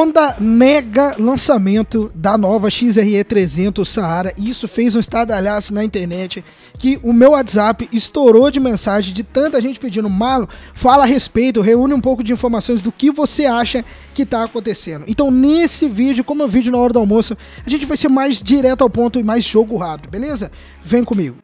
Honda mega lançamento da nova XRE300 Saara. Isso fez um estadalhaço na internet que o meu WhatsApp estourou de mensagem de tanta gente pedindo malo. Fala a respeito, reúne um pouco de informações do que você acha que está acontecendo. Então nesse vídeo, como é o vídeo na hora do almoço, a gente vai ser mais direto ao ponto e mais jogo rápido, beleza? Vem comigo.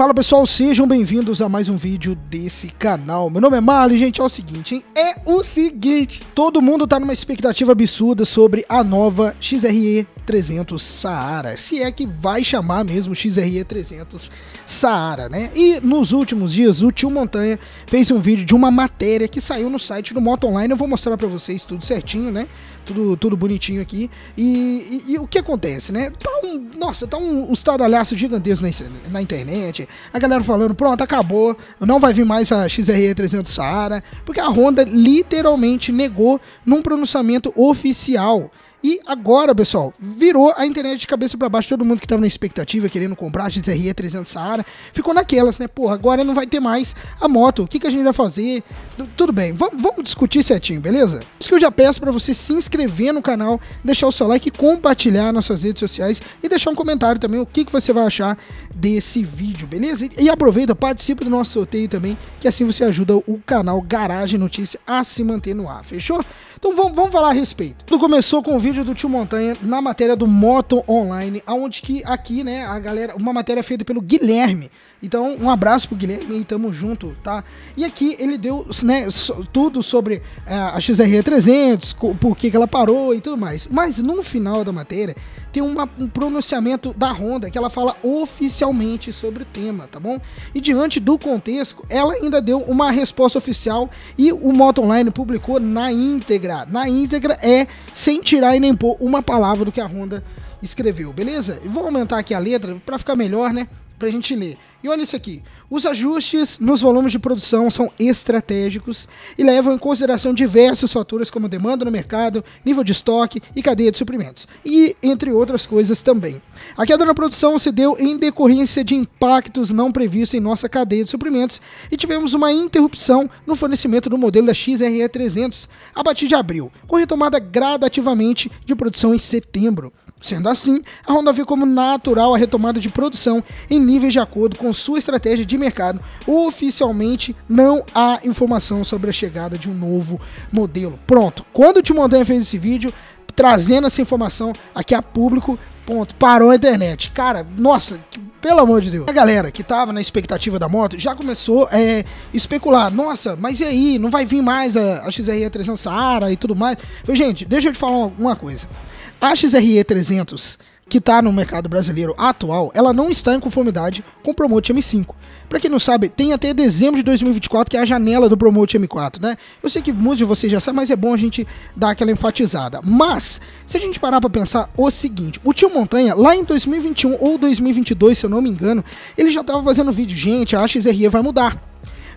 Fala pessoal, sejam bem-vindos a mais um vídeo desse canal. Meu nome é Marley, gente, é o seguinte, hein? É o seguinte, todo mundo tá numa expectativa absurda sobre a nova XRE 300 Saara, se é que vai chamar mesmo XRE 300 Saara, né? E nos últimos dias o tio Montanha fez um vídeo de uma matéria que saiu no site do Moto Online, eu vou mostrar para vocês tudo certinho, né? Tudo, tudo bonitinho aqui. E, e, e o que acontece, né? Tá um, nossa, tá um estadalhaço gigantesco na, na internet. A galera falando, pronto, acabou, não vai vir mais a XRE 300 Saara, porque a Honda literalmente negou num pronunciamento oficial e agora, pessoal, virou a internet de cabeça para baixo. Todo mundo que tava na expectativa, querendo comprar a XRE 300 Saara, ficou naquelas, né? Porra, agora não vai ter mais a moto. O que, que a gente vai fazer? T Tudo bem, v vamos discutir certinho, beleza? Isso que eu já peço para você se inscrever no canal, deixar o seu like, compartilhar nas suas redes sociais e deixar um comentário também o que, que você vai achar desse vídeo, beleza? E, e aproveita, participe do nosso sorteio também, que assim você ajuda o canal Garagem Notícia a se manter no ar, fechou? Então vamos, vamos falar a respeito. Tudo começou com o vídeo vídeo do Tio Montanha na matéria do Moto Online, aonde que aqui, né, a galera, uma matéria feita pelo Guilherme. Então, um abraço pro Guilherme e tamo junto, tá? E aqui ele deu, né, tudo sobre eh, a XRE300, por que que ela parou e tudo mais. Mas no final da matéria tem uma, um pronunciamento da Honda que ela fala oficialmente sobre o tema, tá bom? E diante do contexto, ela ainda deu uma resposta oficial e o Moto Online publicou na íntegra. Na íntegra é sem tirar e nem pôr uma palavra do que a Honda escreveu, beleza? E vou aumentar aqui a letra para ficar melhor, né? Pra gente ler. E olha isso aqui. Os ajustes nos volumes de produção são estratégicos e levam em consideração diversos fatores como demanda no mercado, nível de estoque e cadeia de suprimentos, e entre outras coisas também. A queda na produção se deu em decorrência de impactos não previstos em nossa cadeia de suprimentos e tivemos uma interrupção no fornecimento do modelo da XRE300 a partir de abril, com retomada gradativamente de produção em setembro. Sendo assim, a Honda vê como natural a retomada de produção em níveis de acordo com com sua estratégia de mercado, oficialmente não há informação sobre a chegada de um novo modelo. Pronto. Quando o Tim Montanha fez esse vídeo, trazendo essa informação aqui a público, ponto, parou a internet. Cara, nossa, que, pelo amor de Deus. A galera que tava na expectativa da moto já começou a é, especular. Nossa, mas e aí? Não vai vir mais a, a XRE 300 Saara e tudo mais? Falei, gente, deixa eu te falar uma coisa. A XRE 300 que está no mercado brasileiro atual, ela não está em conformidade com o Promote M5. Para quem não sabe, tem até dezembro de 2024, que é a janela do Promote M4, né? Eu sei que muitos de vocês já sabem, mas é bom a gente dar aquela enfatizada. Mas, se a gente parar para pensar o seguinte, o Tio Montanha, lá em 2021 ou 2022, se eu não me engano, ele já estava fazendo vídeo, gente, a XRE vai mudar.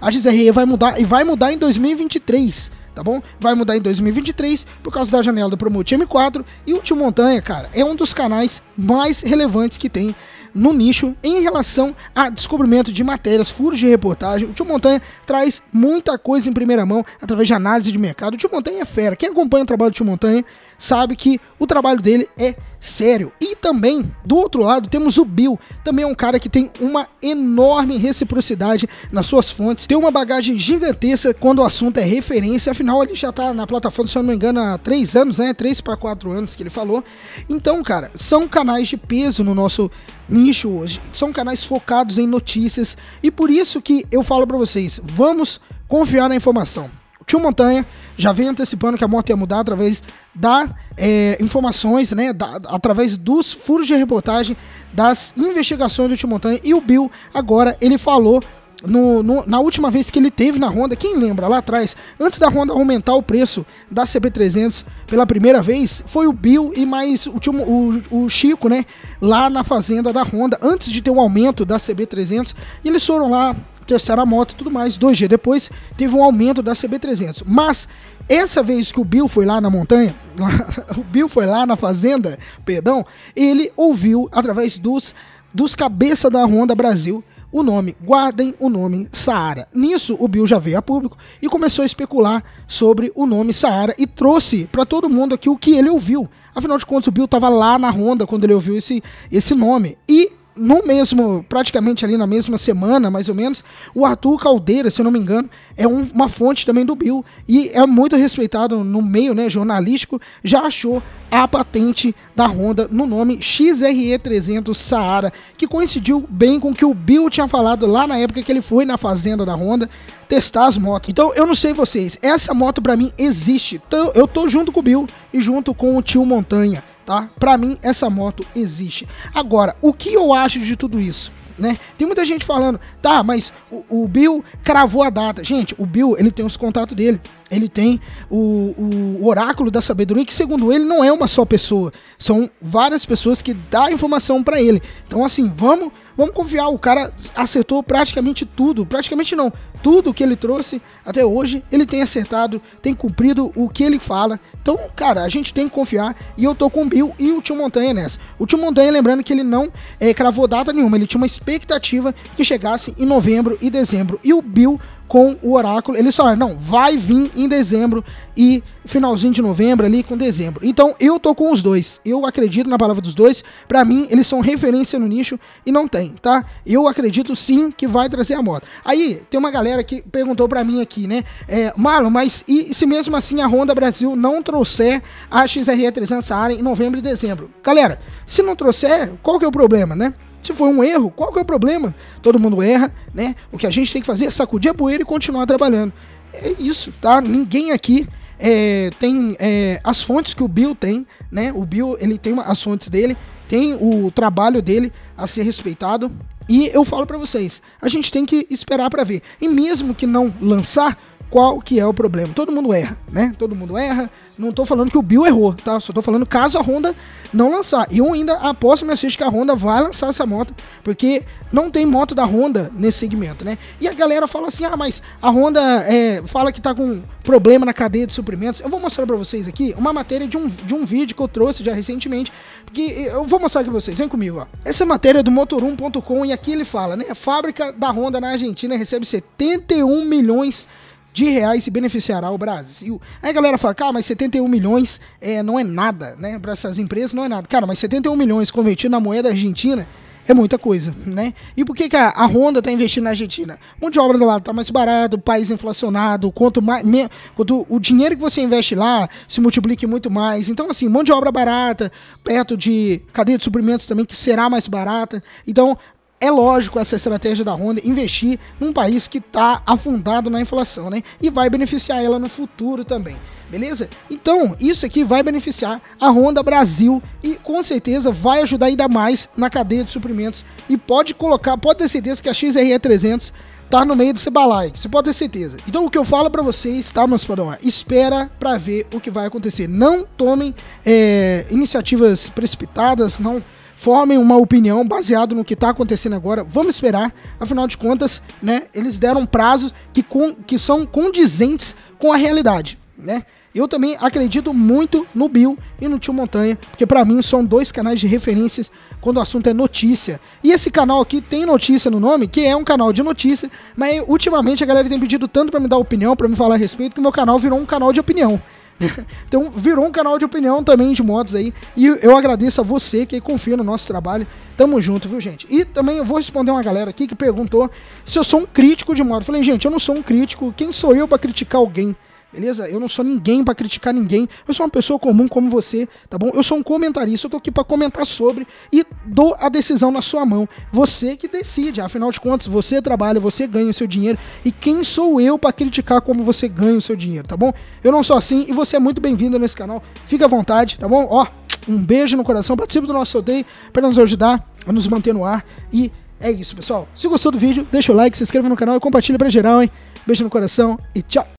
A XRE vai mudar e vai mudar em 2023 tá bom? Vai mudar em 2023 por causa da janela do Promote M4 e o Tio Montanha, cara, é um dos canais mais relevantes que tem no nicho em relação a descobrimento de matérias, furos de reportagem. O Tio Montanha traz muita coisa em primeira mão através de análise de mercado. O Tio Montanha é fera. Quem acompanha o trabalho do Tio Montanha sabe que o trabalho dele é sério. E também, do outro lado, temos o Bill, também é um cara que tem uma enorme reciprocidade nas suas fontes, tem uma bagagem gigantesca quando o assunto é referência, afinal ele já tá na plataforma, se eu não me engano, há três anos, né? Três para quatro anos que ele falou. Então, cara, são canais de peso no nosso nicho hoje, são canais focados em notícias e por isso que eu falo para vocês, vamos confiar na informação. O tio Montanha já vem antecipando que a moto ia mudar através da é, informações, né, da, através dos furos de reportagem, das investigações do tio Montanha. E o Bill, agora, ele falou no, no, na última vez que ele teve na Honda, quem lembra lá atrás, antes da Honda aumentar o preço da CB300 pela primeira vez, foi o Bill e mais o, tio, o, o Chico, né? Lá na fazenda da Honda, antes de ter o um aumento da CB300, eles foram lá testaram a moto e tudo mais. Dois dias depois, teve um aumento da CB300. Mas, essa vez que o Bill foi lá na montanha, o Bill foi lá na fazenda, perdão, ele ouviu através dos, dos cabeça da Honda Brasil o nome, guardem o nome Saara. Nisso, o Bill já veio a público e começou a especular sobre o nome Saara e trouxe para todo mundo aqui o que ele ouviu. Afinal de contas, o Bill estava lá na Honda quando ele ouviu esse, esse nome. E no mesmo, praticamente ali na mesma semana, mais ou menos, o Arthur Caldeira, se eu não me engano, é um, uma fonte também do Bill e é muito respeitado no meio né, jornalístico, já achou a patente da Honda no nome XRE300 Saara, que coincidiu bem com o que o Bill tinha falado lá na época que ele foi na fazenda da Honda testar as motos. Então, eu não sei vocês, essa moto para mim existe. Então, eu tô junto com o Bill e junto com o tio Montanha tá? Para mim essa moto existe. Agora, o que eu acho de tudo isso? Né? Tem muita gente falando, tá, mas o, o Bill cravou a data. Gente, o Bill ele tem os contatos dele ele tem o, o, oráculo da sabedoria, que segundo ele não é uma só pessoa, são várias pessoas que dá informação para ele. Então assim, vamos, vamos confiar, o cara acertou praticamente tudo, praticamente não, tudo que ele trouxe até hoje, ele tem acertado, tem cumprido o que ele fala. Então, cara, a gente tem que confiar e eu tô com o Bill e o Tio Montanha nessa. O Tio Montanha, lembrando que ele não é, cravou data nenhuma, ele tinha uma expectativa que chegasse em novembro e dezembro. E o Bill com o oráculo. Eles falaram, não, vai vir em dezembro e finalzinho de novembro ali com dezembro. Então eu tô com os dois. Eu acredito na palavra dos dois. Para mim, eles são referência no nicho e não tem, tá? Eu acredito sim que vai trazer a moto. Aí tem uma galera que perguntou para mim aqui, né? É, Marlon, mas e se mesmo assim a Honda Brasil não trouxer a XRE 300 Saara em novembro e dezembro? Galera, se não trouxer, qual que é o problema, né? Se foi um erro, qual que é o problema? Todo mundo erra, né? O que a gente tem que fazer é sacudir a poeira e continuar trabalhando. É isso, tá? Ninguém aqui é, tem é, as fontes que o Bill tem, né? O Bill, ele tem uma, as fontes dele, tem o trabalho dele a ser respeitado. E eu falo para vocês, a gente tem que esperar para ver. E mesmo que não lançar, qual que é o problema. Todo mundo erra, né? Todo mundo erra. Não tô falando que o Bill errou, tá? Só tô falando caso a Honda não lançar. E eu ainda aposto, meu assiste, que a Honda vai lançar essa moto, porque não tem moto da Honda nesse segmento, né? E a galera fala assim, ah, mas a Honda é, fala que tá com problema na cadeia de suprimentos. Eu vou mostrar para vocês aqui uma matéria de um, de um vídeo que eu trouxe já recentemente, que eu vou mostrar aqui pra vocês, vem comigo, ó. Essa é matéria é do Motorum.com e aqui ele fala, né? A fábrica da Honda na Argentina recebe 71 milhões de de reais se beneficiará o Brasil. Aí a galera fala, cara, mas 71 milhões é, não é nada, né? Para essas empresas não é nada. Cara, mas 71 milhões convertido na moeda argentina é muita coisa, né? E por que, que a, a Honda está investindo na Argentina? Mão de obra do lado está mais barato, o país é inflacionado, quanto mais, me, quanto o dinheiro que você investe lá se multiplique muito mais. Então, assim, mão de obra barata, perto de cadeia de suprimentos também, que será mais barata. Então, é lógico essa estratégia da Honda investir num país que está afundado na inflação, né? E vai beneficiar ela no futuro também. Beleza? Então, isso aqui vai beneficiar a Honda Brasil e com certeza vai ajudar ainda mais na cadeia de suprimentos e pode colocar, pode ter certeza que a XRE 300 tá no meio se balai, você pode ter certeza. Então o que eu falo para vocês, tá, meus padrões? Espera para ver o que vai acontecer. Não tomem é, iniciativas precipitadas, não formem uma opinião baseado no que está acontecendo agora. Vamos esperar, afinal de contas, né? Eles deram prazos que, com, que são condizentes com a realidade, né? Eu também acredito muito no Bill e no Tio Montanha, porque para mim são dois canais de referências quando o assunto é notícia. E esse canal aqui tem notícia no nome, que é um canal de notícia, mas ultimamente a galera tem pedido tanto para me dar opinião, para me falar a respeito, que meu canal virou um canal de opinião. então virou um canal de opinião também de motos aí. E eu agradeço a você que confia no nosso trabalho. Tamo junto, viu, gente? E também eu vou responder uma galera aqui que perguntou se eu sou um crítico de moto. Eu falei, gente, eu não sou um crítico. Quem sou eu para criticar alguém? Beleza? Eu não sou ninguém para criticar ninguém. Eu sou uma pessoa comum como você, tá bom? Eu sou um comentarista, eu tô aqui para comentar sobre e dou a decisão na sua mão. Você que decide. Afinal de contas, você trabalha, você ganha o seu dinheiro e quem sou eu para criticar como você ganha o seu dinheiro, tá bom? Eu não sou assim e você é muito bem-vindo nesse canal. Fica à vontade, tá bom? Ó, um beijo no coração, participe do nosso sorteio para nos ajudar a nos manter no ar e é isso, pessoal. Se gostou do vídeo, deixa o like, se inscreva no canal e compartilha para geral, hein? Beijo no coração e tchau.